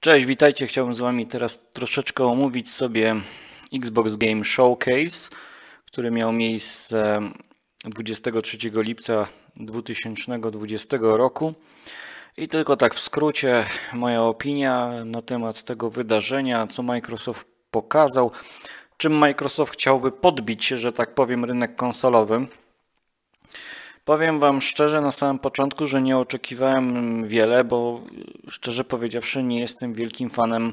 Cześć, witajcie. Chciałbym z Wami teraz troszeczkę omówić sobie Xbox Game Showcase, który miał miejsce 23 lipca 2020 roku. I tylko tak w skrócie moja opinia na temat tego wydarzenia, co Microsoft pokazał, czym Microsoft chciałby podbić, że tak powiem, rynek konsolowy. Powiem Wam szczerze na samym początku, że nie oczekiwałem wiele, bo szczerze powiedziawszy, nie jestem wielkim fanem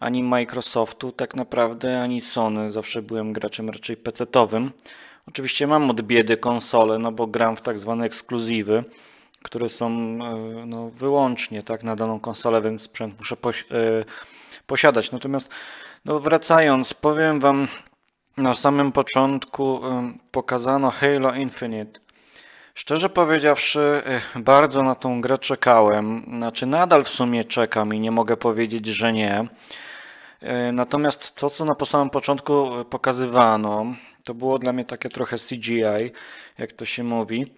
ani Microsoftu, tak naprawdę, ani Sony. Zawsze byłem graczem raczej PC-towym. Oczywiście mam od biedy konsole, no bo gram w tak zwane ekskluzywy, które są e, no, wyłącznie tak na daną konsolę, więc sprzęt muszę posi e, posiadać. Natomiast no, wracając, powiem Wam, na samym początku pokazano Halo Infinite. Szczerze powiedziawszy, y, bardzo na tą grę czekałem. Znaczy, nadal w sumie czekam i nie mogę powiedzieć, że nie. Y, natomiast to, co na samym początku y, pokazywano, to było dla mnie takie trochę CGI, jak to się mówi.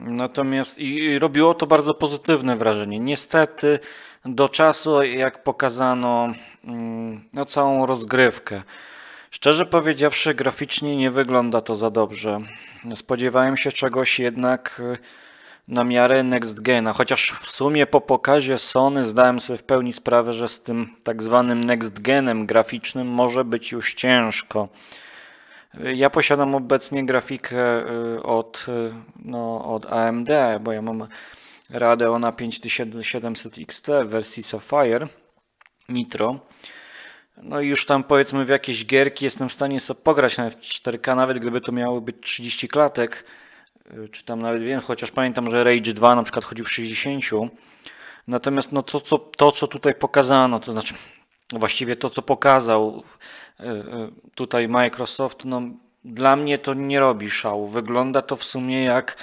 Natomiast i robiło to bardzo pozytywne wrażenie. Niestety, do czasu, jak pokazano mm, no, całą rozgrywkę, Szczerze powiedziawszy, graficznie nie wygląda to za dobrze. Spodziewałem się czegoś jednak y, na miarę next gena, chociaż w sumie po pokazie Sony zdałem sobie w pełni sprawę, że z tym tak zwanym next genem graficznym może być już ciężko. Y, ja posiadam obecnie grafikę y, od, no, od AMD, bo ja mam Radeona 5700 XT w wersji Sapphire Nitro. No i już tam powiedzmy w jakieś gierki jestem w stanie sobie pograć nawet w 4K, nawet gdyby to miało być 30 klatek, y, czy tam nawet wiem, chociaż pamiętam, że Rage 2 na przykład chodził w 60. Natomiast no to, co, to, co tutaj pokazano, to znaczy właściwie to, co pokazał y, y, tutaj Microsoft, no dla mnie to nie robi szału. Wygląda to w sumie jak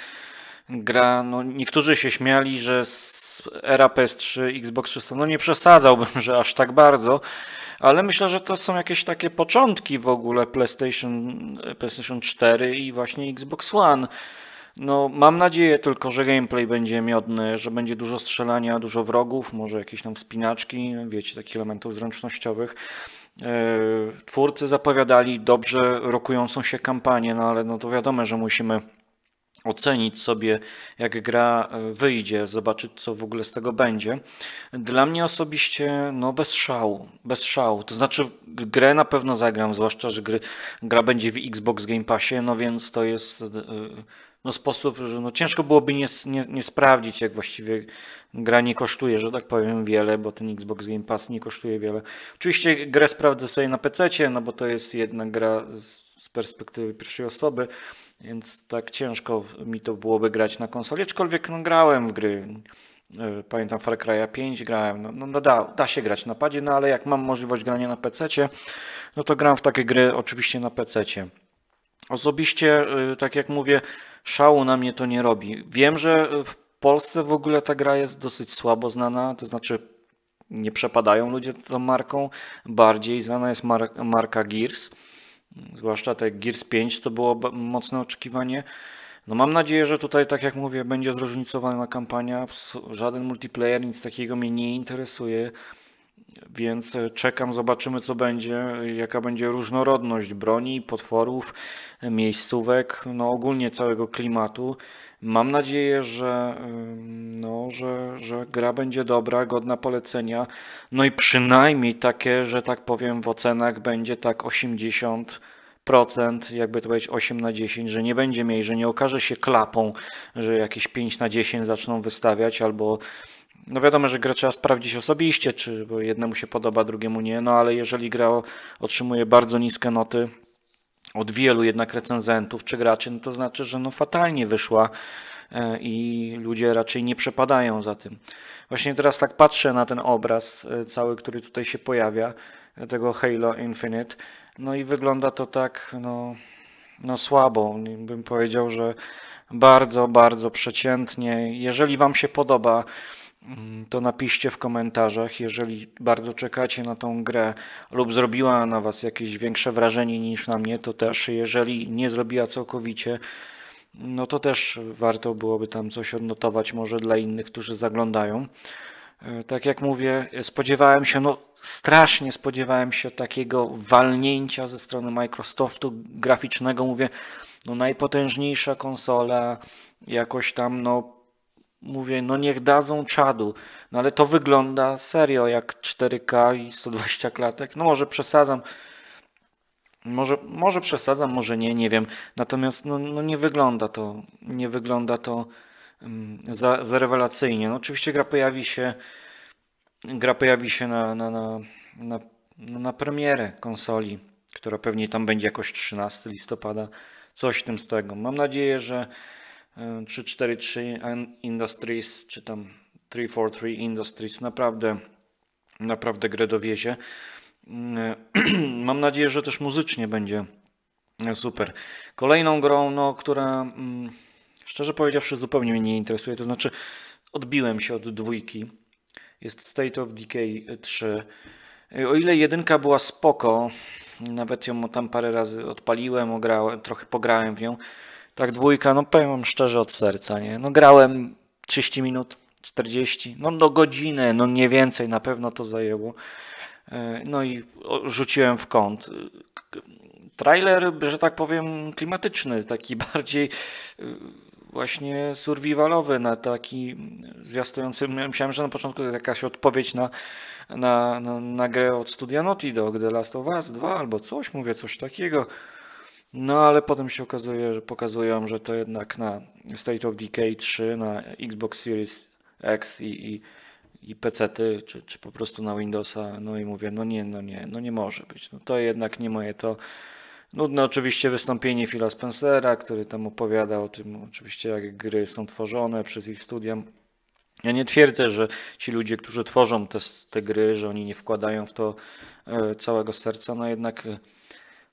gra, no niektórzy się śmiali, że era PS3, Xbox 300. No nie przesadzałbym, że aż tak bardzo, ale myślę, że to są jakieś takie początki w ogóle PlayStation, PlayStation 4 i właśnie Xbox One. No, mam nadzieję tylko, że gameplay będzie miodny, że będzie dużo strzelania, dużo wrogów, może jakieś tam wspinaczki, wiecie, takich elementów zręcznościowych. Eee, twórcy zapowiadali dobrze rokującą się kampanię, no ale no to wiadomo, że musimy ocenić sobie, jak gra e, wyjdzie, zobaczyć, co w ogóle z tego będzie. Dla mnie osobiście, no bez szału, bez szału. To znaczy, grę na pewno zagram, zwłaszcza, że gry, gra będzie w Xbox Game Passie, no więc to jest e, no, sposób, że no, ciężko byłoby nie, nie, nie sprawdzić, jak właściwie gra nie kosztuje, że tak powiem, wiele, bo ten Xbox Game Pass nie kosztuje wiele. Oczywiście grę sprawdzę sobie na PC, no bo to jest jedna gra z perspektywy pierwszej osoby, więc tak ciężko mi to byłoby grać na konsoli, aczkolwiek no, grałem w gry. E, pamiętam Far Cry 5 grałem, no, no, no da, da, się grać na padzie, no ale jak mam możliwość grania na PC, no to gram w takie gry oczywiście na PC. -cie. Osobiście, e, tak jak mówię, szału na mnie to nie robi. Wiem, że w Polsce w ogóle ta gra jest dosyć słabo znana, to znaczy nie przepadają ludzie tą marką. Bardziej znana jest mar marka Gears. Zwłaszcza te Gears 5 to było mocne oczekiwanie. No mam nadzieję, że tutaj, tak jak mówię, będzie zróżnicowana kampania, żaden multiplayer, nic takiego mnie nie interesuje. Więc e, czekam, zobaczymy co będzie, jaka będzie różnorodność broni, potworów, miejscówek, no ogólnie całego klimatu. Mam nadzieję, że, no, że, że gra będzie dobra, godna polecenia. No i przynajmniej takie, że tak powiem, w ocenach będzie tak 80 procent, jakby to powiedzieć 8 na 10, że nie będzie mniej, że nie okaże się klapą, że jakieś 5 na 10 zaczną wystawiać albo no wiadomo, że gra trzeba sprawdzić osobiście, czy jednemu się podoba, drugiemu nie, no ale jeżeli gra otrzymuje bardzo niskie noty od wielu jednak recenzentów czy graczy, no to znaczy, że no fatalnie wyszła e, i ludzie raczej nie przepadają za tym. Właśnie teraz tak patrzę na ten obraz e, cały, który tutaj się pojawia, e, tego Halo Infinite, no i wygląda to tak, no, no słabo. Bym powiedział, że bardzo, bardzo przeciętnie. Jeżeli Wam się podoba, Mm, to napiszcie w komentarzach, jeżeli bardzo czekacie na tą grę lub zrobiła na Was jakieś większe wrażenie niż na mnie, to też jeżeli nie zrobiła całkowicie, no to też warto byłoby tam coś odnotować może dla innych, którzy zaglądają. E, tak jak mówię, spodziewałem się, no strasznie spodziewałem się takiego walnięcia ze strony Microsoftu graficznego. Mówię, no najpotężniejsza konsola, jakoś tam, no mówię, no niech dadzą czadu. No ale to wygląda serio jak 4K i 120 klatek. No może przesadzam. Może, może przesadzam, może nie, nie wiem. Natomiast no, no nie wygląda to, nie wygląda to um, za, za rewelacyjnie. No oczywiście gra pojawi się, gra pojawi się na, na, na, na, na premierę konsoli, która pewnie tam będzie jakoś 13 listopada, coś w tym z tego. Mam nadzieję, że 3-4-3 Industries, czy tam 3-4-3 Industries, naprawdę, naprawdę grę dowiezie. Mam nadzieję, że też muzycznie będzie super. Kolejną grą, no, która mm, szczerze powiedziawszy zupełnie mnie nie interesuje, to znaczy odbiłem się od dwójki. Jest State of Decay 3. O ile jedynka była spoko, nawet ją tam parę razy odpaliłem, ograłem, trochę pograłem w nią, tak, dwójka, no powiem wam szczerze od serca, nie? No grałem 30 minut, 40, no do godziny, no nie więcej, na pewno to zajęło. E, no i rzuciłem w kąt. Trailer, że tak powiem, klimatyczny, taki bardziej e, właśnie survivalowy, na taki zwiastujący. Myślałem, że na początku jakaś odpowiedź na, na, na, na grę od studia Naughty Dog, The Last of Us 2 albo coś, mówię, coś takiego. No ale potem się okazuje, że pokazują, że to jednak na State of Decay 3, na Xbox Series X i, i, i PC, czy, czy po prostu na Windowsa. No i mówię, no nie, no nie, no nie może być. No to jednak nie moje to. Nudne oczywiście wystąpienie Phila Spencera, który tam opowiada o tym oczywiście jak gry są tworzone przez ich studia. Ja nie twierdzę, że ci ludzie, którzy tworzą te, te gry, że oni nie wkładają w to e, całego serca, no jednak e,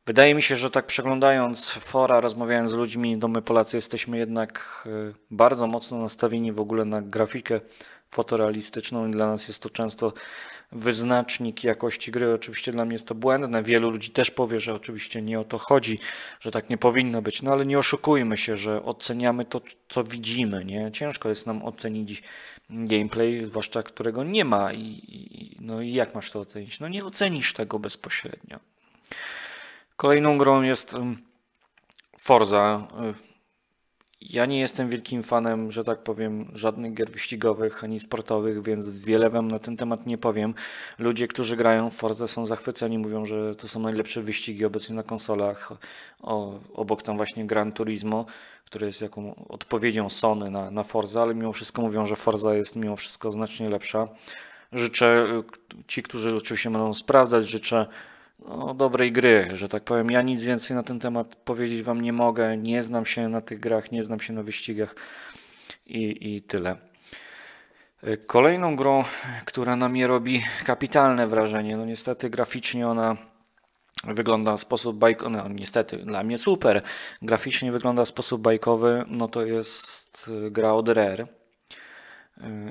Wydaje mi się, że tak przeglądając fora, rozmawiając z ludźmi, domy my Polacy jesteśmy jednak e, bardzo mocno nastawieni w ogóle na grafikę fotorealistyczną i dla nas jest to często wyznacznik jakości gry. Oczywiście dla mnie jest to błędne. Wielu ludzi też powie, że oczywiście nie o to chodzi, że tak nie powinno być, no ale nie oszukujmy się, że oceniamy to, co widzimy. Nie? Ciężko jest nam ocenić gameplay, zwłaszcza którego nie ma. I, i no i jak masz to ocenić? No nie ocenisz tego bezpośrednio. Kolejną grą jest Forza. Y, ja nie jestem wielkim fanem, że tak powiem, żadnych gier wyścigowych ani sportowych, więc wiele wam na ten temat nie powiem. Ludzie, którzy grają w Forza są zachwyceni, mówią, że to są najlepsze wyścigi obecnie na konsolach. O, obok tam właśnie Gran Turismo, które jest jaką odpowiedzią Sony na, na Forza, ale mimo wszystko mówią, że Forza jest mimo wszystko znacznie lepsza. Życzę, y, ci, którzy oczywiście będą sprawdzać, życzę no, dobrej gry, że tak powiem. Ja nic więcej na ten temat powiedzieć Wam nie mogę. Nie znam się na tych grach, nie znam się na wyścigach i, i tyle. E, kolejną grą, która na mnie robi kapitalne wrażenie, no niestety graficznie ona wygląda w sposób bajkowy, no niestety dla mnie super, graficznie wygląda w sposób bajkowy, no to jest e, gra od Rare e,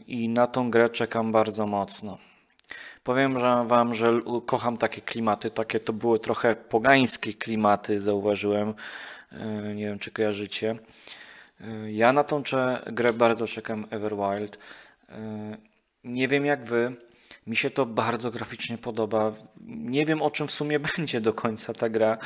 i na tą grę czekam bardzo mocno. Powiem wam, że kocham takie klimaty. Takie to były trochę pogańskie klimaty, zauważyłem. E, nie wiem, czy kojarzycie. E, ja na tą grę bardzo czekam Everwild. E, nie wiem jak wy, mi się to bardzo graficznie podoba. Nie wiem o czym w sumie będzie do końca ta gra.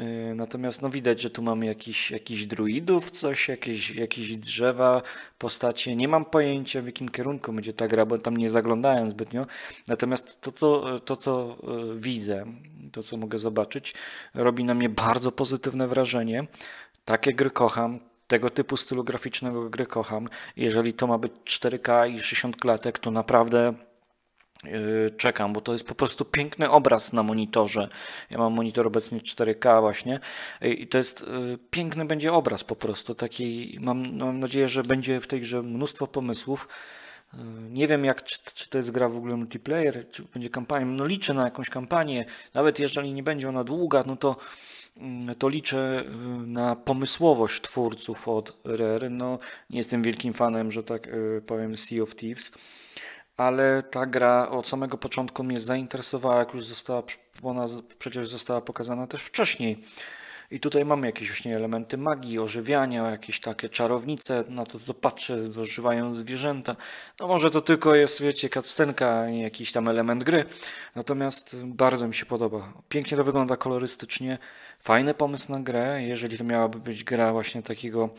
Y, natomiast no widać, że tu mamy jakiś, jakiś druidów, coś, jakieś, jakieś drzewa, postacie. Nie mam pojęcia w jakim kierunku będzie ta gra, bo tam nie zaglądałem zbytnio. Natomiast to co, to, co y, widzę, to co mogę zobaczyć, robi na mnie bardzo pozytywne wrażenie. Takie gry kocham, tego typu stylu graficznego gry kocham. Jeżeli to ma być 4K i 60 klatek, to naprawdę Yy, czekam, bo to jest po prostu piękny obraz na monitorze. Ja mam monitor obecnie 4K właśnie yy, i to jest yy, piękny będzie obraz po prostu. Taki, mam, mam nadzieję, że będzie w tej grze mnóstwo pomysłów. Nie wiem, jak, czy, czy, to jest gra w ogóle multiplayer, czy będzie kampanią. No liczę na jakąś kampanię, nawet jeżeli nie będzie ona długa, no to, mm, to liczę na pomysłowość twórców od Rare. No, nie jestem wielkim fanem, że tak powiem, Sea of Thieves ale ta gra od samego początku mnie zainteresowała, jak już została, ona przecież została pokazana też wcześniej. I tutaj mamy jakieś właśnie elementy magii, ożywiania, jakieś takie czarownice, na to co patrzę, dożywają zwierzęta. No może to tylko jest, wiecie, cutscenka, nie jakiś tam element gry. Natomiast bardzo mi się podoba. Pięknie to wygląda kolorystycznie, fajny pomysł na grę, jeżeli to miałaby być gra właśnie takiego,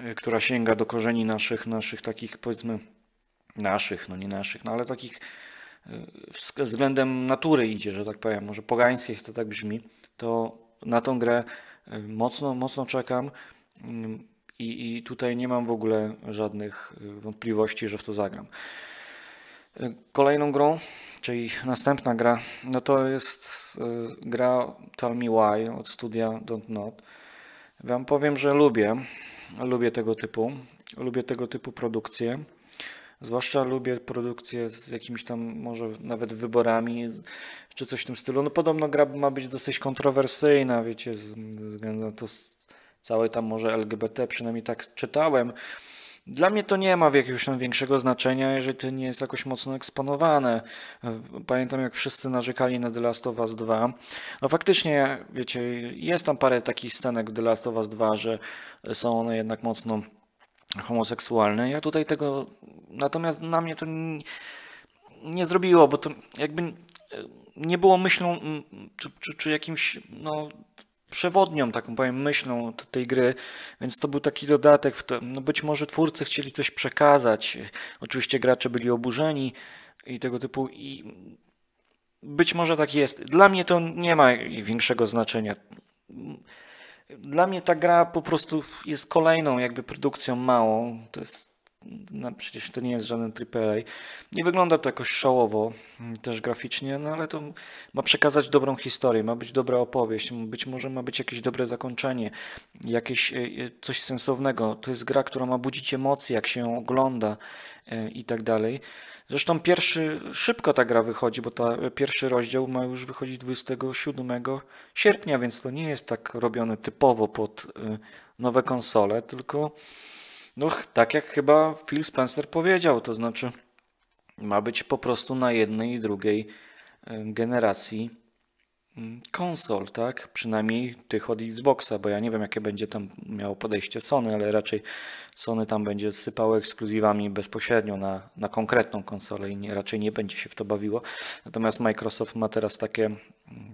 e, która sięga do korzeni naszych, naszych takich powiedzmy naszych, no nie naszych, no ale takich y, względem natury idzie, że tak powiem, może pogańskich to tak brzmi, to na tą grę y, mocno, mocno czekam y, i, i tutaj nie mam w ogóle żadnych wątpliwości, że w to zagram. Kolejną grą, czyli następna gra, no to jest gra Tell Me Why od studia Don't Not. Wam powiem, że lubię, lubię tego typu, lubię tego typu produkcje. Zwłaszcza lubię produkcję z jakimiś tam może nawet wyborami czy coś w tym stylu. No podobno gra ma być dosyć kontrowersyjna, wiecie, z, względu na to całe tam może LGBT, przynajmniej tak czytałem. Dla mnie to nie ma jakiegoś tam większego znaczenia, jeżeli to nie jest jakoś mocno eksponowane. Pamiętam, jak wszyscy narzekali na The Last of Us 2. No faktycznie, wiecie, jest tam parę takich scenek w The Last of Us 2, że są one jednak mocno homoseksualny. Ja tutaj tego, natomiast na mnie to nie, nie zrobiło, bo to jakby nie było myślą czy, czy, czy jakimś, no przewodnią, taką powiem, myślą tej gry, więc to był taki dodatek. To, no być może twórcy chcieli coś przekazać. Oczywiście gracze byli oburzeni i tego typu. I być może tak jest. Dla mnie to nie ma większego znaczenia. Dla mnie ta gra po prostu jest kolejną jakby produkcją małą. To jest, no przecież to nie jest żaden AAA. Nie wygląda to jakoś szołowo mm, też graficznie, no ale to ma przekazać dobrą historię, ma być dobra opowieść, być może ma być jakieś dobre zakończenie, jakieś e, e, coś sensownego. To jest gra, która ma budzić emocje, jak się ją ogląda e, i tak dalej. Zresztą pierwszy, szybko ta gra wychodzi, bo ta, pierwszy rozdział ma już wychodzić 27 sierpnia, więc to nie jest tak robione typowo pod y, nowe konsole, tylko no, tak jak chyba Phil Spencer powiedział, to znaczy ma być po prostu na jednej i drugiej y, generacji Mm, konsol, tak? Przynajmniej tych od Xboxa, bo ja nie wiem, jakie będzie tam miało podejście Sony, ale raczej Sony tam będzie sypało ekskluzywami bezpośrednio na, na konkretną konsolę i nie, raczej nie będzie się w to bawiło. Natomiast Microsoft ma teraz takie, mm,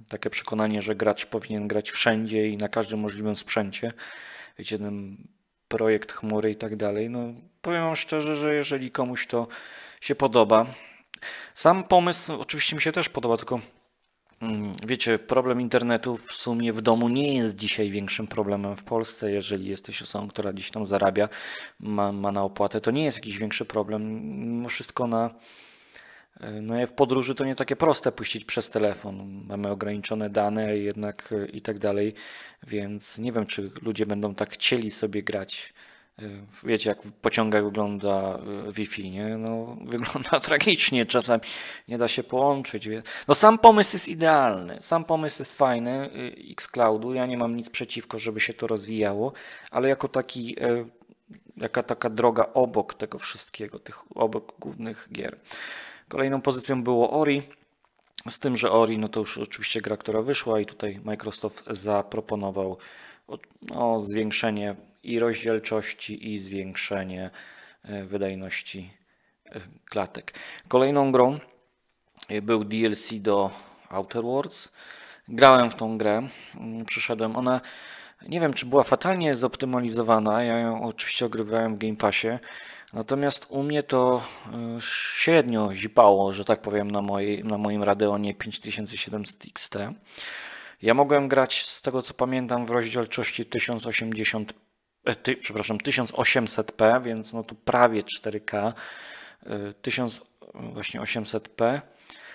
takie przekonanie, że gracz powinien grać wszędzie i na każdym możliwym sprzęcie. Wiecie, ten projekt chmury i tak dalej. No, powiem wam szczerze, że jeżeli komuś to się podoba, sam pomysł oczywiście mi się też podoba, tylko Mm, wiecie, problem internetu w sumie w domu nie jest dzisiaj większym problemem w Polsce. Jeżeli jesteś osobą, która gdzieś tam zarabia, ma, ma na opłatę, to nie jest jakiś większy problem. Mimo wszystko na. E, no ja w podróży to nie takie proste puścić przez telefon. Mamy ograniczone dane jednak e, i tak dalej, więc nie wiem, czy ludzie będą tak chcieli sobie grać Y, wiecie, jak pociąg wygląda y, Wi-Fi, nie? No, wygląda tragicznie, czasami nie da się połączyć. No, sam pomysł jest idealny, sam pomysł jest fajny y, Xcloudu. Ja nie mam nic przeciwko, żeby się to rozwijało, ale jako taki, jaka taka droga obok tego wszystkiego, tych obok głównych gier. Kolejną pozycją było Ori. Z tym, że Ori, no to już oczywiście gra, która wyszła i tutaj Microsoft zaproponował o no, zwiększenie i rozdzielczości, i zwiększenie e, wydajności e, klatek. Kolejną grą e, był DLC do Outer Worlds. Grałem w tą grę, mm, przyszedłem. Ona, nie wiem czy była fatalnie zoptymalizowana, ja ją oczywiście ogrywałem w Game Passie, natomiast u mnie to średnio zipało, że tak powiem, na, mojej, na moim Radeonie 5700 XT. Ja mogłem grać, z tego co pamiętam, w rozdzielczości 1080, e, ty, przepraszam, 1800p, więc no tu prawie 4K, 1800 e, p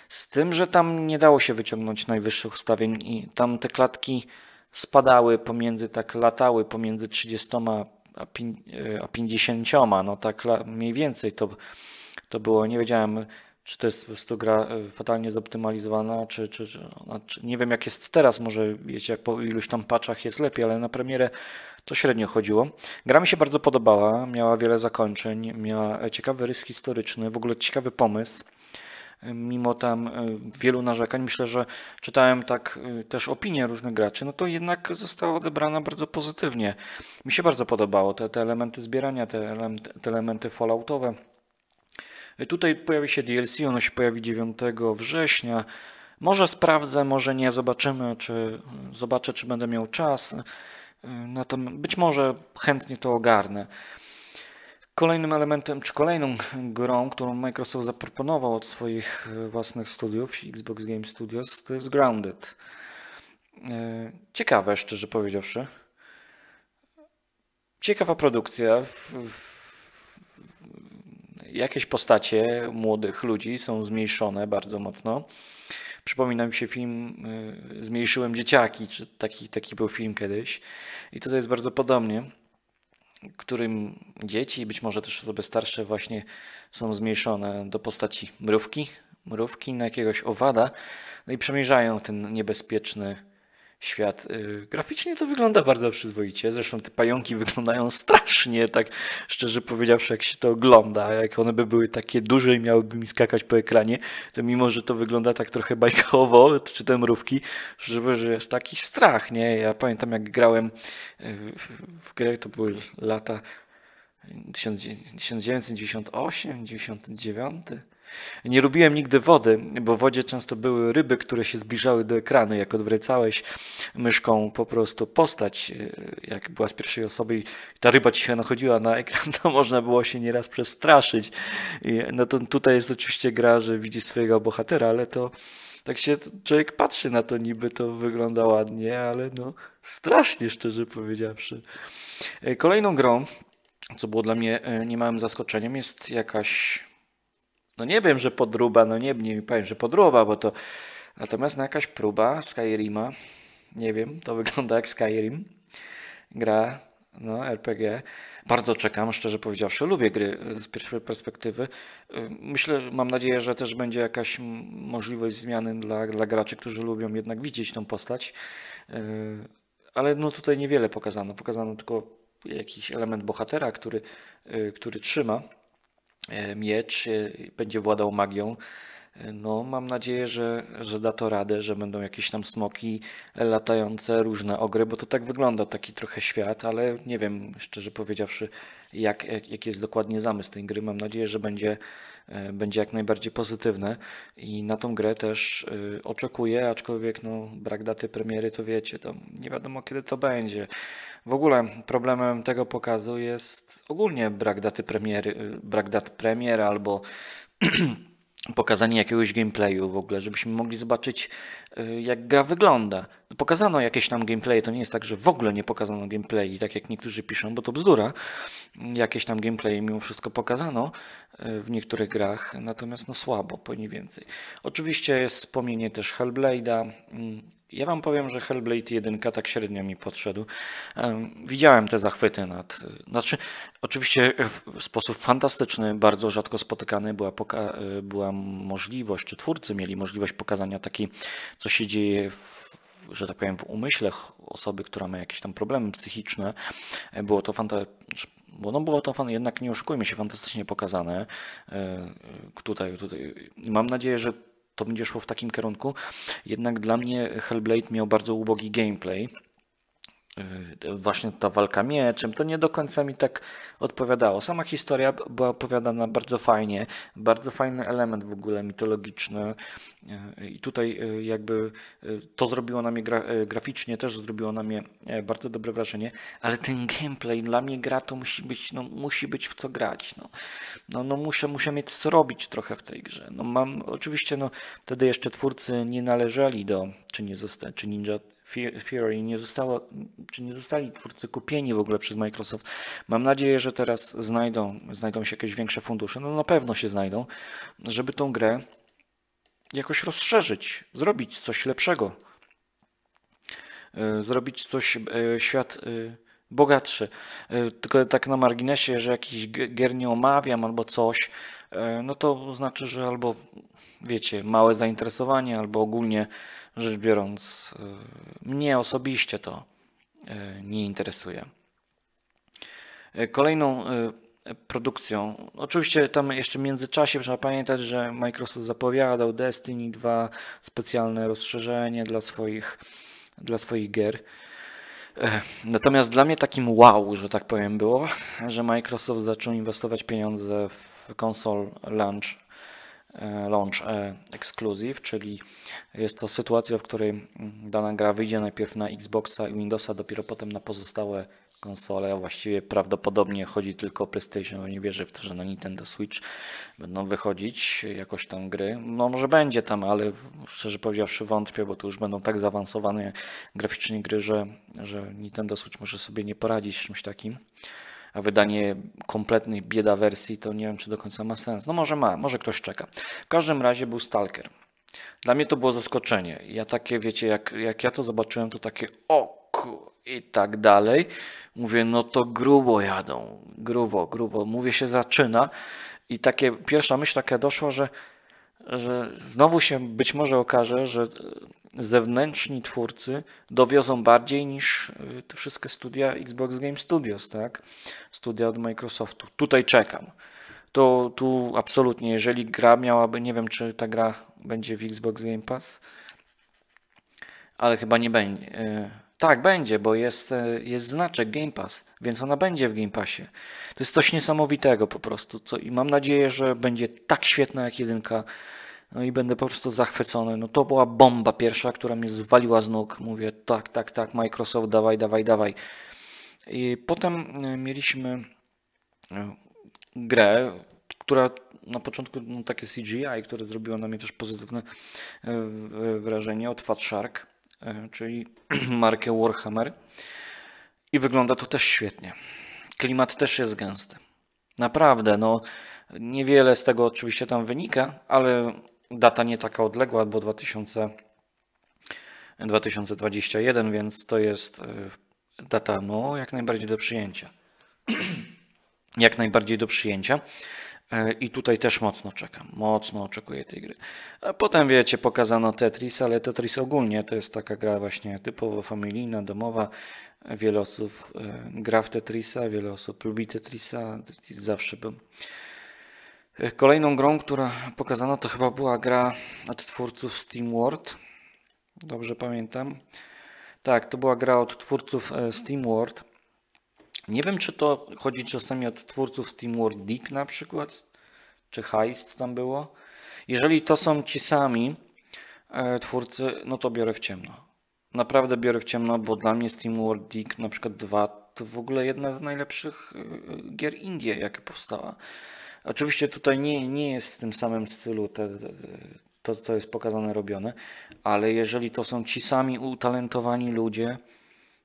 Z tym, że tam nie dało się wyciągnąć najwyższych ustawień i tam te klatki spadały pomiędzy, tak latały pomiędzy 30 a 50, e, no tak mniej więcej to, to było, nie wiedziałem czy to jest po prostu gra e, fatalnie zoptymalizowana, czy, czy, czy, no, czy, nie wiem jak jest teraz, może wiecie, jak po iluś tam paczach jest lepiej, ale na premierę to średnio chodziło. Gra mi się bardzo podobała, miała wiele zakończeń, miała e, ciekawy rys historyczny, w ogóle ciekawy pomysł. E, mimo tam wielu narzekań, myślę, że czytałem tak też opinie różnych graczy, no to jednak została odebrana bardzo pozytywnie. Mi się bardzo podobało te, te elementy zbierania, te, te elementy falloutowe Tutaj pojawi się DLC, ono się pojawi 9 września. Może sprawdzę, może nie, zobaczymy, czy zobaczę, czy będę miał czas. Na to być może chętnie to ogarnę. Kolejnym elementem, czy kolejną grą, którą Microsoft zaproponował od swoich własnych studiów, Xbox Game Studios, to jest Grounded. Ciekawe, szczerze powiedziawszy. Ciekawa produkcja. W, w jakieś postacie młodych ludzi są zmniejszone bardzo mocno. Przypomina mi się film y, Zmniejszyłem dzieciaki, czy taki, taki był film kiedyś. I tutaj jest bardzo podobnie, którym dzieci, być może też osoby starsze właśnie są zmniejszone do postaci mrówki, mrówki na jakiegoś owada no i przemierzają ten niebezpieczny świat. Y, graficznie to wygląda bardzo przyzwoicie. Zresztą te pająki wyglądają strasznie, tak szczerze powiedziawszy, jak się to ogląda. Jak one by były takie duże i miałyby mi skakać po ekranie, to mimo, że to wygląda tak trochę bajkowo, czy te mrówki, żeby, że jest taki strach, nie? Ja pamiętam, jak grałem y, w, grę, to były lata 1998, 99 nie lubiłem nigdy wody, bo w wodzie często były ryby, które się zbliżały do ekranu. Jak odwracałeś myszką po prostu postać, e, jak była z pierwszej osoby i ta ryba ci się nachodziła na ekran, to można było się nieraz przestraszyć. No to tutaj jest oczywiście gra, że widzi swojego bohatera, ale to tak się człowiek patrzy na to, niby to wygląda ładnie, ale no strasznie szczerze powiedziawszy. E, kolejną grą, co było dla mnie e, niemałym zaskoczeniem, jest jakaś no nie wiem, że podruba, no nie, nie powiem, że podruba, bo to... Natomiast jakaś próba Skyrima, nie wiem, to wygląda jak Skyrim, gra, no RPG. Bardzo czekam, szczerze powiedziawszy, lubię gry e, z pierwszej perspektywy. E, myślę, mam nadzieję, że też będzie jakaś możliwość zmiany dla, dla graczy, którzy lubią jednak widzieć tą postać. E, ale no tutaj niewiele pokazano, pokazano tylko jakiś element bohatera, który, który trzyma E, miecz, e, będzie władał magią. E, no, mam nadzieję, że, że da to radę, że będą jakieś tam smoki latające, różne ogry, bo to tak wygląda taki trochę świat, ale nie wiem szczerze powiedziawszy, jak, jak, jaki jest dokładnie zamysł tej gry. Mam nadzieję, że będzie E, będzie jak najbardziej pozytywne i na tą grę też e, oczekuję, aczkolwiek no, brak daty premiery to wiecie, to nie wiadomo kiedy to będzie. W ogóle problemem tego pokazu jest ogólnie brak daty premiery, e, brak dat premier albo pokazanie jakiegoś gameplayu w ogóle, żebyśmy mogli zobaczyć, y, jak gra wygląda. No, pokazano jakieś tam gameplaye, to nie jest tak, że w ogóle nie pokazano gameplayi, tak jak niektórzy piszą, bo to bzdura. Jakieś tam gameplaye mimo wszystko pokazano y, w niektórych grach, natomiast no słabo, po więcej. Oczywiście jest wspomnienie też Hellblade'a, mm, ja wam powiem, że Hellblade 1 tak średnio mi podszedł. Widziałem te zachwyty nad... Znaczy, oczywiście w sposób fantastyczny, bardzo rzadko spotykany była, poka... była możliwość, czy twórcy mieli możliwość pokazania takiej, co się dzieje w że tak powiem, w umyśle osoby, która ma jakieś tam problemy psychiczne. E, było to fantastyczne znaczy, bo no było to fan, jednak nie oszukujmy się, fantastycznie pokazane. E, tutaj, tutaj. Mam nadzieję, że to będzie szło w takim kierunku. Jednak dla mnie Hellblade miał bardzo ubogi gameplay właśnie ta walka mieczem, to nie do końca mi tak odpowiadało. Sama historia była opowiadana bardzo fajnie, bardzo fajny element w ogóle mitologiczny e, i tutaj e, jakby e, to zrobiło na mnie graficznie, też zrobiło na mnie bardzo dobre wrażenie, ale ten gameplay dla mnie gra to musi być, no, musi być w co grać. No. No, no muszę, muszę mieć co robić trochę w tej grze. No mam, oczywiście no, wtedy jeszcze twórcy nie należeli do, czy, nie zosta- czy Ninja Fury nie, zostało, czy nie zostali twórcy kupieni w ogóle przez Microsoft. Mam nadzieję, że teraz znajdą, znajdą się jakieś większe fundusze, no na pewno się znajdą, żeby tą grę jakoś rozszerzyć, zrobić coś lepszego, e, zrobić coś e, świat e, bogatszy. Tylko tak na marginesie, że jakiś gier nie omawiam albo coś, E, no to znaczy, że albo wiecie, małe zainteresowanie, albo ogólnie rzecz biorąc, e, mnie osobiście to e, nie interesuje. Kolejną produkcją, oczywiście tam jeszcze w międzyczasie trzeba pamiętać, że Microsoft zapowiadał Destiny 2 specjalne rozszerzenie dla swoich, dla swoich gier. Natomiast dla mnie takim wow, że tak powiem, było, że Microsoft zaczął inwestować pieniądze w console launch, e, launch e, exclusive, czyli jest to sytuacja, w której mm, dana gra wyjdzie najpierw na Xboxa i Windowsa, dopiero potem na pozostałe konsole, a właściwie prawdopodobnie chodzi tylko o PlayStation, bo nie wierzę w to, że na Nintendo Switch będą wychodzić jakoś tam gry. No może będzie tam, ale szczerze powiedziawszy wątpię, bo to już będą tak zaawansowane graficznie gry, że, że Nintendo Switch może sobie nie poradzić z czymś takim a wydanie kompletnych bieda wersji to nie wiem, czy do końca ma sens. No może ma, może ktoś czeka. W każdym razie był Stalker. Dla mnie to było zaskoczenie. Ja takie, wiecie, jak, jak ja to zobaczyłem, to takie ok i tak dalej. Mówię, no to grubo jadą, grubo, grubo. Mówię, się zaczyna. I takie pierwsza myśl taka doszła, że że znowu się być może okaże, że e, zewnętrzni twórcy dowiozą bardziej niż e, te wszystkie studia Xbox Game Studios, tak? Studia od Microsoftu. Tutaj czekam. To tu absolutnie, jeżeli gra miałaby, nie wiem czy ta gra będzie w Xbox Game Pass, ale chyba nie będzie e, tak, będzie, bo jest, e, jest znaczek Game Pass, więc ona będzie w Game Passie. To jest coś niesamowitego po prostu co, i mam nadzieję, że będzie tak świetna jak jedynka no i będę po prostu zachwycony. No to była bomba pierwsza, która mnie zwaliła z nóg. Mówię tak, tak, tak, Microsoft, dawaj, dawaj, dawaj. I potem e, mieliśmy e, grę, która na początku no, takie CGI, które zrobiło na mnie też pozytywne wrażenie, od Fat Shark E, czyli markę Warhammer. I wygląda to też świetnie. Klimat też jest gęsty. Naprawdę, no niewiele z tego oczywiście tam wynika, ale data nie taka odległa, bo 2000, 2021, więc to jest e, data no, jak najbardziej do przyjęcia. jak najbardziej do przyjęcia. E, I tutaj też mocno czekam, mocno oczekuję tej gry. A e, potem wiecie, pokazano Tetris, ale Tetris ogólnie to jest taka gra właśnie typowo familijna, domowa. Wiele osób e, gra w Tetrisa, wiele osób lubi Tetrisa, Tetris zawsze był. Kolejną grą, która pokazano to chyba była gra od twórców Steam World. Dobrze pamiętam. Tak, to była gra od twórców Steam World. Nie wiem, czy to chodzi czasami od twórców z World Dick na przykład, czy Heist tam było. Jeżeli to są ci sami e, twórcy, no to biorę w ciemno. Naprawdę biorę w ciemno, bo dla mnie Steam Dick na przykład 2 to w ogóle jedna z najlepszych e, gier Indie, jakie powstała. Oczywiście tutaj nie, nie jest w tym samym stylu te, to, to jest pokazane, robione, ale jeżeli to są ci sami utalentowani ludzie,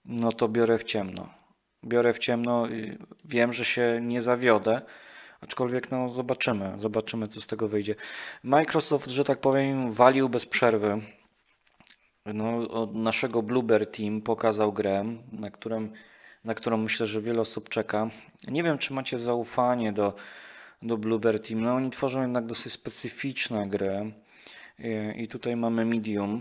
no to biorę w ciemno biorę w ciemno i wiem, że się nie zawiodę. Aczkolwiek no zobaczymy, zobaczymy co z tego wyjdzie. Microsoft, że tak powiem, walił bez przerwy. No, od naszego Blueber Team pokazał grę, na, którym, na którą myślę, że wiele osób czeka. Nie wiem, czy macie zaufanie do, do Blueber Team. No, oni tworzą jednak dosyć specyficzne gry. I tutaj mamy Medium.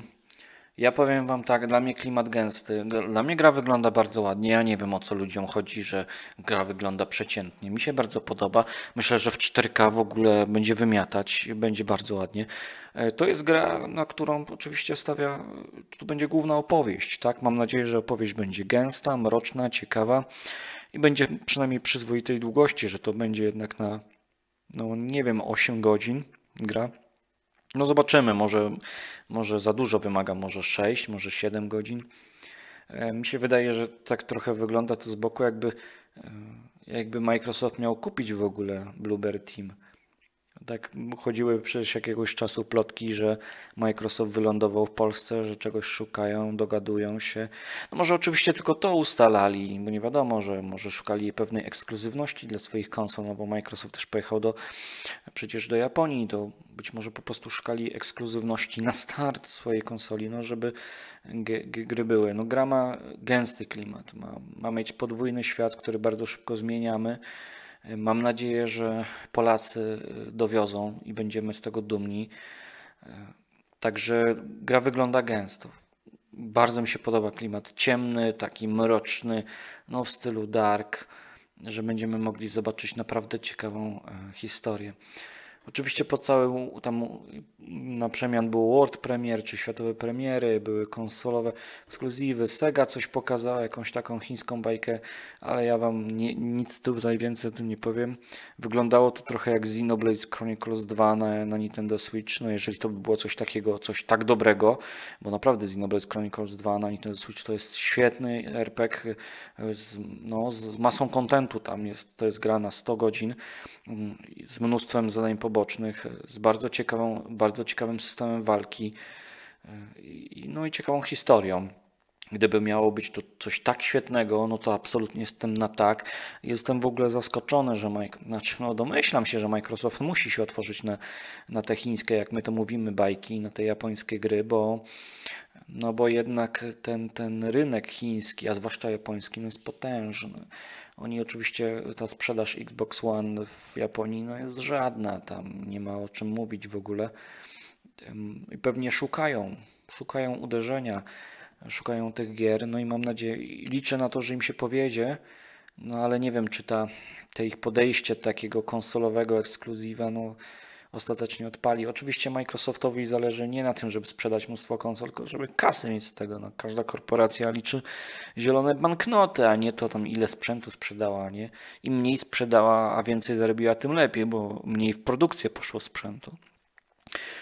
Ja powiem Wam tak, dla mnie klimat gęsty. Dla mnie gra wygląda bardzo ładnie. Ja nie wiem o co ludziom chodzi, że gra wygląda przeciętnie. Mi się bardzo podoba. Myślę, że w 4K w ogóle będzie wymiatać, będzie bardzo ładnie. E, to jest gra, na którą oczywiście stawia, tu będzie główna opowieść. Tak? Mam nadzieję, że opowieść będzie gęsta, mroczna, ciekawa i będzie przynajmniej przyzwoitej długości, że to będzie jednak na, no nie wiem, 8 godzin gra. No zobaczymy, może, może za dużo wymaga, może 6, może 7 godzin. E, mi się wydaje, że tak trochę wygląda to z boku, jakby, e, jakby Microsoft miał kupić w ogóle Bluebird Team. Tak chodziły przez jakiegoś czasu plotki, że Microsoft wylądował w Polsce, że czegoś szukają, dogadują się. No może oczywiście tylko to ustalali, bo nie wiadomo, że może szukali pewnej ekskluzywności dla swoich konsol, no bo Microsoft też pojechał do, przecież do Japonii, to być może po prostu szukali ekskluzywności na start swojej konsoli, no żeby gry były. No gra ma gęsty klimat, ma, ma mieć podwójny świat, który bardzo szybko zmieniamy. Mam nadzieję, że Polacy y, dowiozą i będziemy z tego dumni. Y, także gra wygląda gęsto. Bardzo mi się podoba klimat ciemny, taki mroczny, no w stylu dark, że będziemy mogli zobaczyć naprawdę ciekawą y, historię. Oczywiście po całym, tam na przemian był World Premier, czy światowe premiery, były konsolowe ekskluzywy, Sega coś pokazała, jakąś taką chińską bajkę, ale ja wam nie, nic tutaj więcej o tym nie powiem. Wyglądało to trochę jak Xenoblade Chronicles 2 na, na Nintendo Switch, no jeżeli to by było coś takiego, coś tak dobrego, bo naprawdę Xenoblade Chronicles 2 na Nintendo Switch to jest świetny RPG z, no, z masą kontentu tam jest, to jest gra na 100 godzin, z mnóstwem zadań po pobocznych, z bardzo, ciekawą, bardzo ciekawym systemem walki, e, no i ciekawą historią. Gdyby miało być to coś tak świetnego, no to absolutnie jestem na tak. Jestem w ogóle zaskoczony, że Mike, znaczy, no domyślam się, że Microsoft musi się otworzyć na, na te chińskie, jak my to mówimy, bajki, na te japońskie gry, bo, no bo jednak ten, ten rynek chiński, a zwłaszcza japoński, no jest potężny. Oni oczywiście, ta sprzedaż Xbox One w Japonii no jest żadna, tam nie ma o czym mówić w ogóle. I pewnie szukają, szukają uderzenia, szukają tych gier, no i mam nadzieję, liczę na to, że im się powiedzie, no ale nie wiem, czy ta, te ich podejście takiego konsolowego ekskluzywa, no ostatecznie odpali. Oczywiście Microsoftowi zależy nie na tym, żeby sprzedać mnóstwo konsol, tylko żeby kasy mieć z tego. No, każda korporacja liczy zielone banknoty, a nie to tam ile sprzętu sprzedała, nie? Im mniej sprzedała, a więcej zarobiła, tym lepiej, bo mniej w produkcję poszło sprzętu.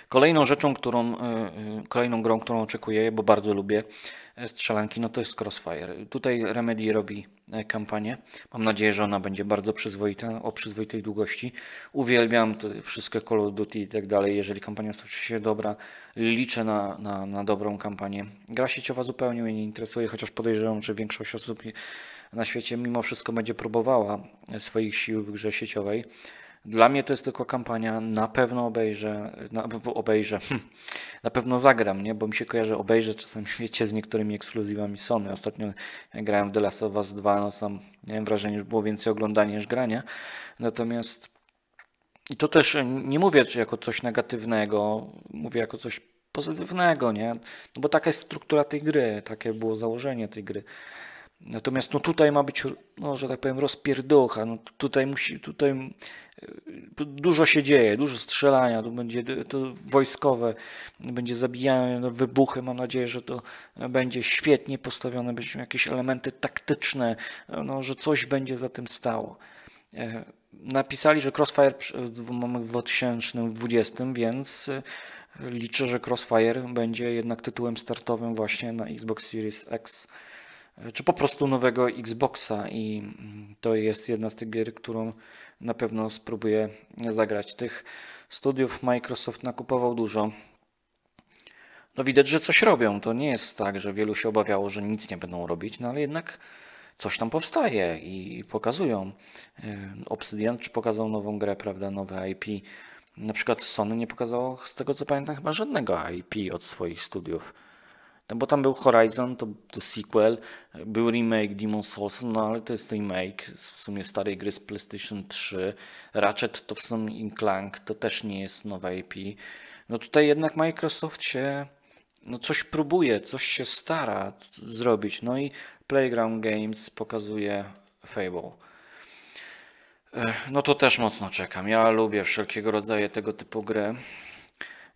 Kolejną rzeczą, którą, e, e, kolejną grą, którą oczekuję, bo bardzo lubię e, strzelanki, no to jest Crossfire. Tutaj Remedy robi kampanię. Mam nadzieję, że ona będzie bardzo przyzwoita, o przyzwoitej długości. Uwielbiam te wszystkie Call of Duty i tak dalej. Jeżeli kampania stoczy się dobra, liczę na, na, na dobrą kampanię. Gra sieciowa zupełnie mnie nie interesuje, chociaż podejrzewam, że większość osób na świecie mimo wszystko będzie próbowała swoich sił w grze sieciowej. Dla mnie to jest tylko kampania, na pewno obejrzę, na, obejrzę, hmm. na pewno zagram, nie? bo mi się kojarzy obejrzę czasem w świecie z niektórymi ekskluzywami Sony. Ostatnio grałem w The Last of Us 2, no tam miałem wrażenie, że było więcej oglądania niż grania. Natomiast i to też e, nie mówię jako coś negatywnego, mówię jako coś pozytywnego, nie? No bo taka jest struktura tej gry, takie było założenie tej gry. Natomiast no tutaj ma być, no, że tak powiem, rozpierducha. No tutaj musi, tutaj dużo się dzieje, dużo strzelania, to będzie to wojskowe, będzie zabijanie, no, wybuchy. Mam nadzieję, że to będzie świetnie postawione, będą jakieś elementy taktyczne, no, że coś będzie za tym stało. E, napisali, że Crossfire mamy w 2020, więc e, liczę, że Crossfire będzie jednak tytułem startowym właśnie na Xbox Series X czy po prostu nowego Xboxa i to jest jedna z tych gier, którą na pewno spróbuję zagrać. Tych studiów Microsoft nakupował dużo. No widać, że coś robią. To nie jest tak, że wielu się obawiało, że nic nie będą robić, no ale jednak coś tam powstaje i pokazują. E, Obsidian czy pokazał nową grę, prawda, nowe IP. Na przykład Sony nie pokazało, z tego co pamiętam, chyba żadnego IP od swoich studiów. No bo tam był Horizon, to, to sequel, był remake Demon Souls, no ale to jest remake w sumie starej gry z PlayStation 3. Ratchet to w sumie Clank, to też nie jest nowa IP. No tutaj jednak Microsoft się no coś próbuje, coś się stara zrobić. No i Playground Games pokazuje Fable. No to też mocno czekam. Ja lubię wszelkiego rodzaju tego typu gry.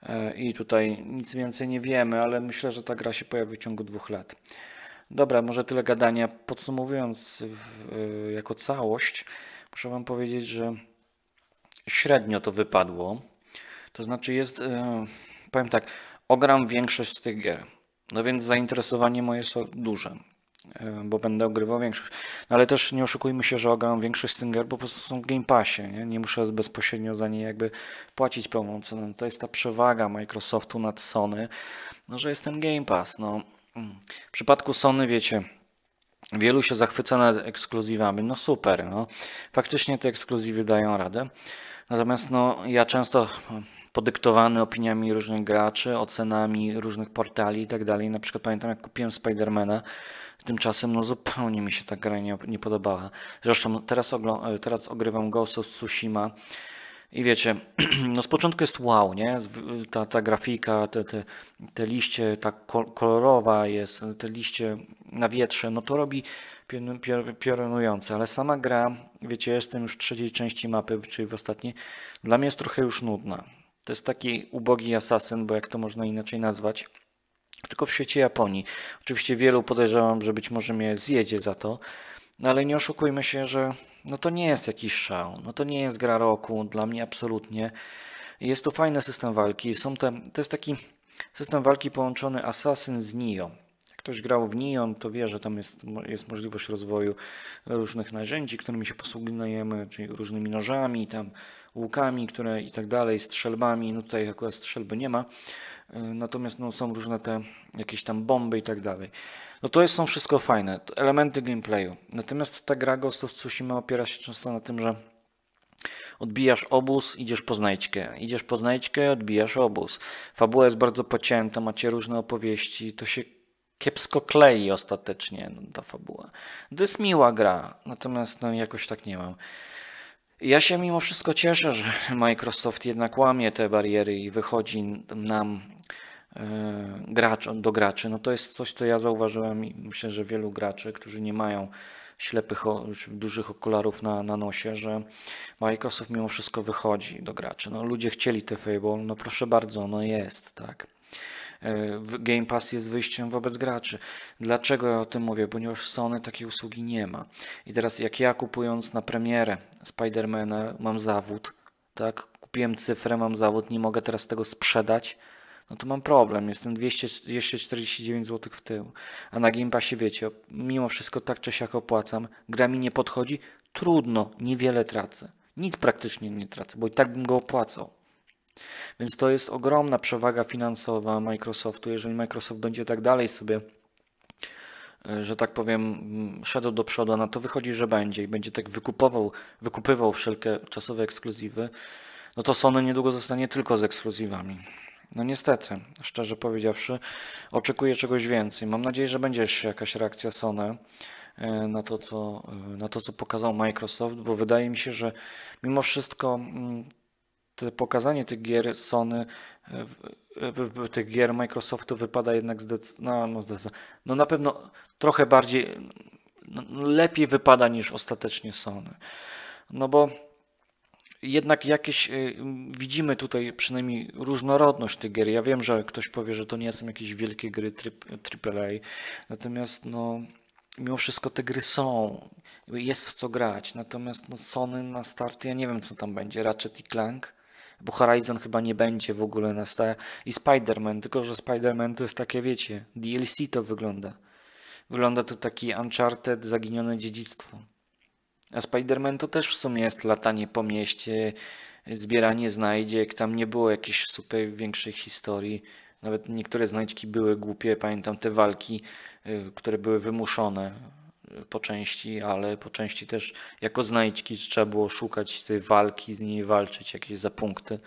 E, i tutaj nic więcej nie wiemy, ale myślę, że ta gra się pojawi w ciągu dwóch lat. Dobra, może tyle gadania. Podsumowując w, e, jako całość, muszę Wam powiedzieć, że średnio to wypadło. To znaczy jest, e, powiem tak, ogram większość z tych gier. No więc zainteresowanie moje jest duże. E, bo będę ogrywał większość. No ale też nie oszukujmy się, że ogram większość z tych gier, bo po prostu są w Game Passie, nie? nie muszę bezpośrednio za nie jakby płacić pełną cenę. No to jest ta przewaga Microsoftu nad Sony, no, że jest ten Game Pass. No. Mm. W przypadku Sony, wiecie, wielu się zachwyca nad ekskluzywami, no super, no. faktycznie te ekskluzywy dają radę. Natomiast no, ja często podyktowany opiniami różnych graczy, ocenami różnych portali i tak dalej. Na przykład pamiętam, jak kupiłem Spidermana, Tymczasem no zupełnie mi się ta gra nie, nie podobała. Zresztą no, teraz, e, teraz ogrywam Ghost of Tsushima i wiecie, no z początku jest wow, nie? E, ta, ta grafika, te, te, te liście, ta kolorowa jest, te liście na wietrze, no to robi piorunujące, ale sama gra, wiecie, jestem już w trzeciej części mapy, czyli w ostatniej, dla mnie jest trochę już nudna. To jest taki ubogi asasyn, bo jak to można inaczej nazwać tylko w świecie Japonii. Oczywiście wielu podejrzewam, że być może mnie zjedzie za to, no ale nie oszukujmy się, że no to nie jest jakiś szał, no to nie jest gra roku dla mnie absolutnie. Jest to fajny system walki, są te, to jest taki system walki połączony Assassin z Nio ktoś grał w Neon, to wie, że tam jest, jest możliwość rozwoju różnych narzędzi, którymi się posługujemy, czyli różnymi nożami, tam łukami, które i tak dalej, strzelbami, no tutaj akurat strzelby nie ma, e, natomiast no, są różne te jakieś tam bomby i tak dalej. No to jest, są wszystko fajne, elementy gameplayu. Natomiast ta gra Ghost of Tsushima opiera się często na tym, że Odbijasz obóz, idziesz po znajdźkę. Idziesz po znajdźkę, odbijasz obóz. Fabuła jest bardzo pocięta, macie różne opowieści. To się kiepsko klei ostatecznie no, ta fabuła. To jest miła gra, natomiast no, jakoś tak nie mam. Ja się mimo wszystko cieszę, że Microsoft jednak łamie te bariery i wychodzi nam yy, gracz, do graczy. No to jest coś, co ja zauważyłem i myślę, że wielu graczy, którzy nie mają ślepych, dużych okularów na, na nosie, że Microsoft mimo wszystko wychodzi do graczy. No, ludzie chcieli te Fable, no proszę bardzo, no jest, tak. E, Game Pass jest wyjściem wobec graczy. Dlaczego ja o tym mówię? Ponieważ Sony takiej usługi nie ma. I teraz jak ja kupując na premierę Spidermana mam zawód, tak? Kupiłem cyfrę, mam zawód, nie mogę teraz tego sprzedać no to mam problem, jestem 200, 249 zł w tył. A na Game Passie wiecie, mimo wszystko tak czy siak opłacam, gra mi nie podchodzi, trudno, niewiele tracę. Nic praktycznie nie tracę, bo i tak bym go opłacał. Więc to jest ogromna przewaga finansowa Microsoftu, jeżeli Microsoft będzie tak dalej sobie e, że tak powiem, mm, szedł do przodu, na to wychodzi, że będzie i będzie tak wykupował, wykupywał wszelkie czasowe ekskluzywy, no to Sony niedługo zostanie tylko z ekskluzywami. No niestety, szczerze powiedziawszy, oczekuję czegoś więcej. Mam nadzieję, że będzie jeszcze jakaś reakcja Sony e, na to, co, e, na to, co pokazał Microsoft, bo wydaje mi się, że mimo wszystko mm, pokazanie tych gier Sony, e, e, tych gier Microsoftu wypada jednak zdecydowanie, no, no, no, na pewno trochę bardziej, no, lepiej wypada niż ostatecznie Sony. No bo jednak jakieś, e, widzimy tutaj przynajmniej różnorodność tych gier. Ja wiem, że ktoś powie, że to nie są jakieś wielkie gry AAA, natomiast no, mimo wszystko te gry są, jest w co grać. Natomiast no, Sony na start, ja nie wiem co tam będzie, Ratchet i Clank, bo Horizon chyba nie będzie w ogóle na stałe. I Spider-Man, tylko że Spider-Man to jest takie, wiecie, DLC to wygląda. Wygląda to taki Uncharted, zaginione dziedzictwo. A Spider-Man to też w sumie jest latanie po mieście, zbieranie znajdziek, tam nie było jakiejś super większych historii. Nawet niektóre znajdźki były głupie, pamiętam te walki, y, które były wymuszone po części, ale po części też jako znajdźki trzeba było szukać tej walki, z niej walczyć jakieś za punkty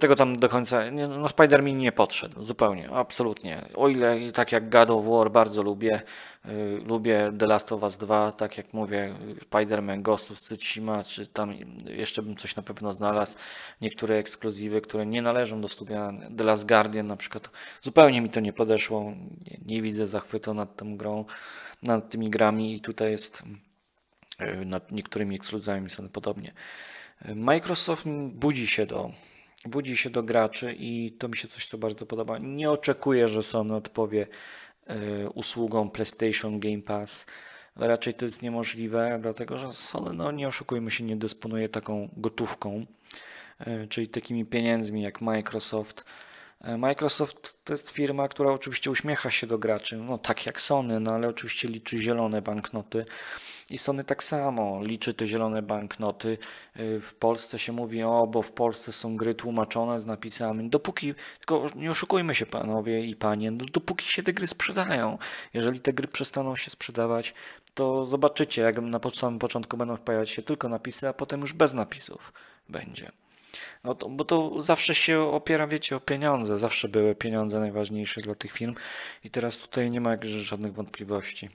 tego tam do końca, no Spider-Man nie podszedł, zupełnie, absolutnie. O ile, tak jak God of War bardzo lubię, y, lubię The Last of Us 2, tak jak mówię, Spider-Man, Ghost of Tsushima, czy tam jeszcze bym coś na pewno znalazł, niektóre ekskluzywy, które nie należą do studia The Last Guardian na przykład, zupełnie mi to nie podeszło, nie, nie widzę zachwytu nad tą grą, nad tymi grami i tutaj jest y, nad niektórymi ekskluzjami są podobnie. Y, Microsoft budzi się do budzi się do graczy i to mi się coś, co bardzo podoba. Nie oczekuję, że Sony odpowie e, usługą PlayStation Game Pass. Raczej to jest niemożliwe, dlatego że Sony, no nie oszukujmy się, nie dysponuje taką gotówką, e, czyli takimi pieniędzmi jak Microsoft. E, Microsoft to jest firma, która oczywiście uśmiecha się do graczy, no tak jak Sony, no ale oczywiście liczy zielone banknoty. I Sony tak samo liczy te zielone banknoty. Y, w Polsce się mówi, o, bo w Polsce są gry tłumaczone z napisami. Dopóki, tylko nie oszukujmy się panowie i panie, no, dopóki się te gry sprzedają. Jeżeli te gry przestaną się sprzedawać, to zobaczycie, jak na samym początku będą pojawiać się tylko napisy, a potem już bez napisów będzie. No to, bo to zawsze się opiera, wiecie, o pieniądze. Zawsze były pieniądze najważniejsze dla tych firm i teraz tutaj nie ma żadnych wątpliwości.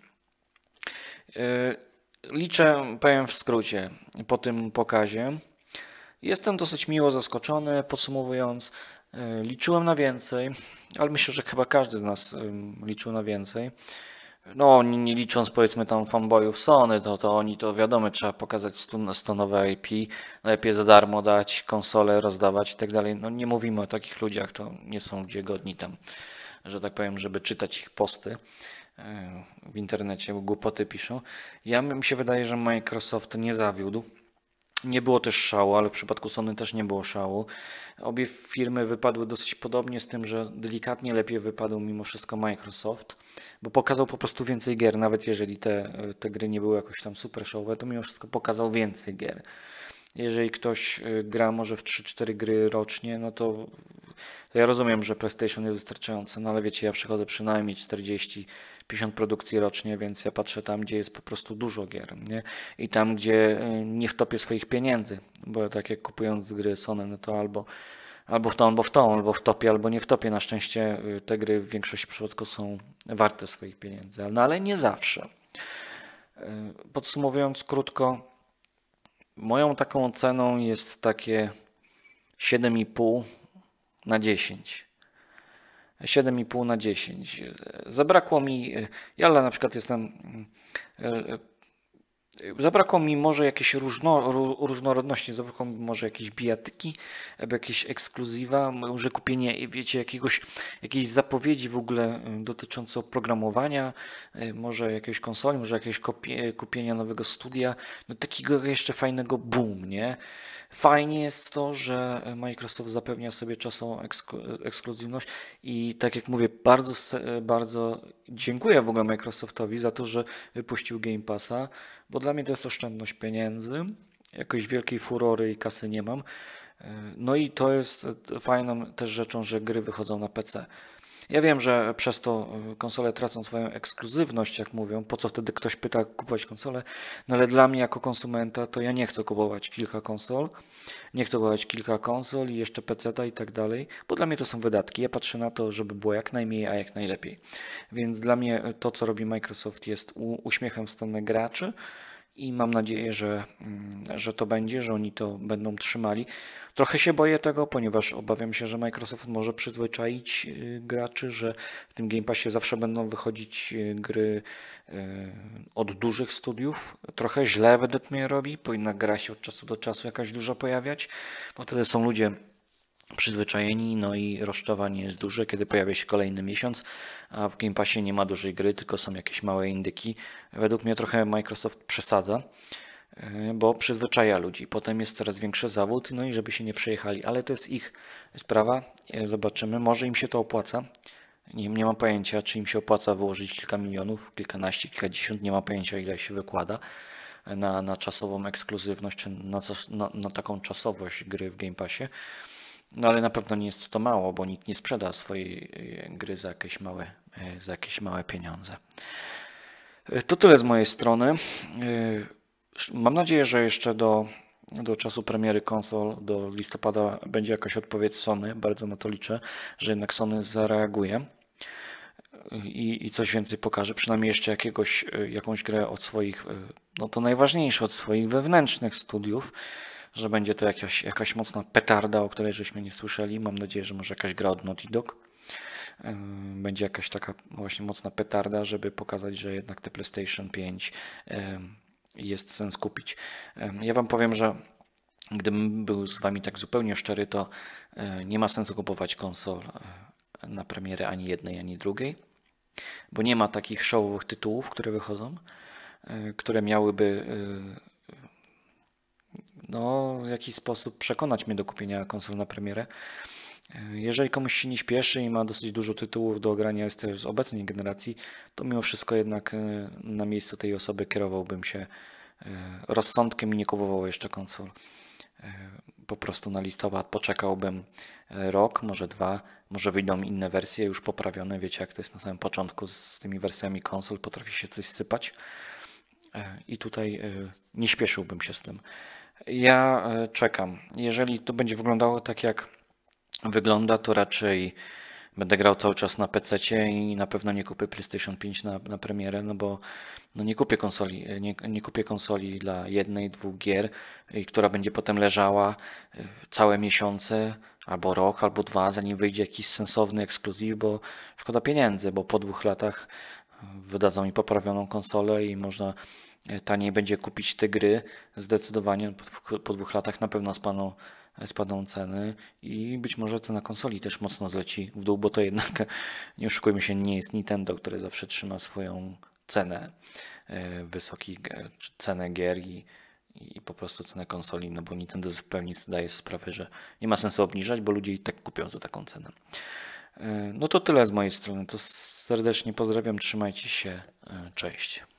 Y, Liczę, powiem w skrócie, po tym pokazie. Jestem dosyć miło zaskoczony. Podsumowując, y, liczyłem na więcej, ale myślę, że chyba każdy z nas liczył na więcej. No, nie licząc powiedzmy tam fanboyów Sony, to, to oni to wiadomo, trzeba pokazać 100 nowe IP, lepiej za darmo dać, konsole rozdawać i tak dalej. No nie mówimy o takich ludziach, to nie są ludzie godni tam, że tak powiem, żeby czytać ich posty w internecie, głupoty piszą. Ja mi się wydaje, że Microsoft nie zawiódł. Nie było też szału, ale w przypadku Sony też nie było szału. Obie firmy wypadły dosyć podobnie, z tym, że delikatnie lepiej wypadł mimo wszystko Microsoft, bo pokazał po prostu więcej gier, nawet jeżeli te, te gry nie były jakoś tam super showowe, to mimo wszystko pokazał więcej gier jeżeli ktoś y, gra może w 3-4 gry rocznie, no to, to, ja rozumiem, że PlayStation jest wystarczające, no ale wiecie, ja przychodzę przynajmniej 40-50 produkcji rocznie, więc ja patrzę tam, gdzie jest po prostu dużo gier, nie? I tam, gdzie y, nie wtopię swoich pieniędzy, bo tak jak kupując gry Sony, no to albo albo w tą, albo w tą, albo w topie, albo nie w topie. Na szczęście y, te gry w większości przypadków są warte swoich pieniędzy, no ale nie zawsze. Podsumowując krótko, Moją taką oceną jest takie 7,5 na 10. 7,5 na 10. Zabrakło mi, ja na przykład jestem Zabrakło mi może jakiejś różno, różnorodności, zabrakło mi może jakiejś bijatyki, albo jakieś ekskluzywa, może kupienie, wiecie, jakiegoś, jakiejś zapowiedzi w ogóle dotyczącej oprogramowania, e, może jakiejś konsoli, może jakieś kupienia nowego studia, no takiego jeszcze fajnego boom, nie? Fajnie jest to, że Microsoft zapewnia sobie czasową ekskluzywność i tak jak mówię, bardzo, bardzo dziękuję w ogóle Microsoftowi za to, że wypuścił Game Passa, bo dla mnie to jest oszczędność pieniędzy. Jakoś wielkiej furory i kasy nie mam. E, no i to jest e, fajną też rzeczą, że gry wychodzą na PC. Ja wiem, że przez to e, konsole tracą swoją ekskluzywność, jak mówią. Po co wtedy ktoś pyta, jak kupować konsole? No ale dla mnie, jako konsumenta, to ja nie chcę kupować kilka konsol. Nie chcę kupować kilka konsol i jeszcze pc i tak dalej, bo dla mnie to są wydatki. Ja patrzę na to, żeby było jak najmniej, a jak najlepiej. Więc dla mnie e, to, co robi Microsoft, jest uśmiechem w stronę graczy i mam nadzieję, że, mm, że to będzie, że oni to będą trzymali. Trochę się boję tego, ponieważ obawiam się, że Microsoft może przyzwyczaić y, graczy, że w tym Game Passie zawsze będą wychodzić y, gry y, od dużych studiów. Trochę źle według mnie robi, powinna gra się od czasu do czasu jakaś dużo pojawiać, bo wtedy są ludzie przyzwyczajeni, no i rozczarowanie jest duże, kiedy pojawia się kolejny miesiąc, a w Game Passie nie ma dużej gry, tylko są jakieś małe indyki. Według mnie trochę Microsoft przesadza, e, bo przyzwyczaja ludzi. Potem jest coraz większy zawód, no i żeby się nie przejechali, ale to jest ich sprawa. E, zobaczymy, może im się to opłaca. Nie, nie mam pojęcia, czy im się opłaca wyłożyć kilka milionów, kilkanaście, kilkadziesiąt, nie mam pojęcia, ile się wykłada na, na czasową ekskluzywność, czy na, na, na taką czasowość gry w Game Passie. No ale na pewno nie jest to mało, bo nikt nie sprzeda swojej e, gry za jakieś małe, e, za jakieś małe pieniądze. E, to tyle z mojej strony. Mam nadzieję, że jeszcze do, do czasu premiery konsol, do listopada, będzie jakaś odpowiedź Sony. Bardzo na to liczę, że jednak Sony zareaguje i, i coś więcej pokaże. Przynajmniej jeszcze jakiegoś, jakąś grę od swoich, no to najważniejsze, od swoich wewnętrznych studiów że będzie to jakaś, jakaś mocna petarda, o której żeśmy nie słyszeli. Mam nadzieję, że może jakaś gra od Naughty Dog. Będzie jakaś taka właśnie mocna petarda, żeby pokazać, że jednak te PlayStation 5 jest sens kupić. Ja Wam powiem, że gdybym był z Wami tak zupełnie szczery, to e, nie ma sensu kupować konsol e, na premierę ani jednej, ani drugiej, bo nie ma takich showowych tytułów, które wychodzą, e, które miałyby no, w jakiś sposób przekonać mnie do kupienia konsol na premierę. Jeżeli komuś się nie śpieszy i ma dosyć dużo tytułów do ogrania jest też z obecnej generacji, to mimo wszystko jednak e, na miejscu tej osoby kierowałbym się e, rozsądkiem i nie kupował jeszcze konsol. E, po prostu na listopad poczekałbym rok, może dwa, może wyjdą inne wersje już poprawione. Wiecie, jak to jest na samym początku z tymi wersjami konsol, potrafi się coś sypać. I tutaj nie śpieszyłbym się z tym. Ja e, czekam. Jeżeli to będzie wyglądało tak jak wygląda, to raczej będę grał cały czas na PC i na pewno nie kupię PlayStation 5 na, na premierę, no bo no nie kupię konsoli, e, nie, nie kupię konsoli dla jednej, dwóch gier, i e, która będzie potem leżała całe miesiące albo rok, albo dwa, zanim wyjdzie jakiś sensowny ekskluzyw, bo szkoda pieniędzy, bo po dwóch latach wydadzą mi poprawioną konsolę i można E, taniej będzie kupić te gry. Zdecydowanie po, dwóch latach na pewno spadną, e, spadną ceny i być może cena konsoli też mocno zleci w dół, bo to jednak, nie oszukujmy się, nie jest Nintendo, które zawsze trzyma swoją cenę e, wysokich, cenę gier i, i po prostu cenę konsoli, no bo Nintendo w pełni zdaje sprawę, że nie ma sensu obniżać, bo ludzie i tak kupią za taką cenę. No to tyle z mojej strony. To serdecznie pozdrawiam, trzymajcie się, cześć.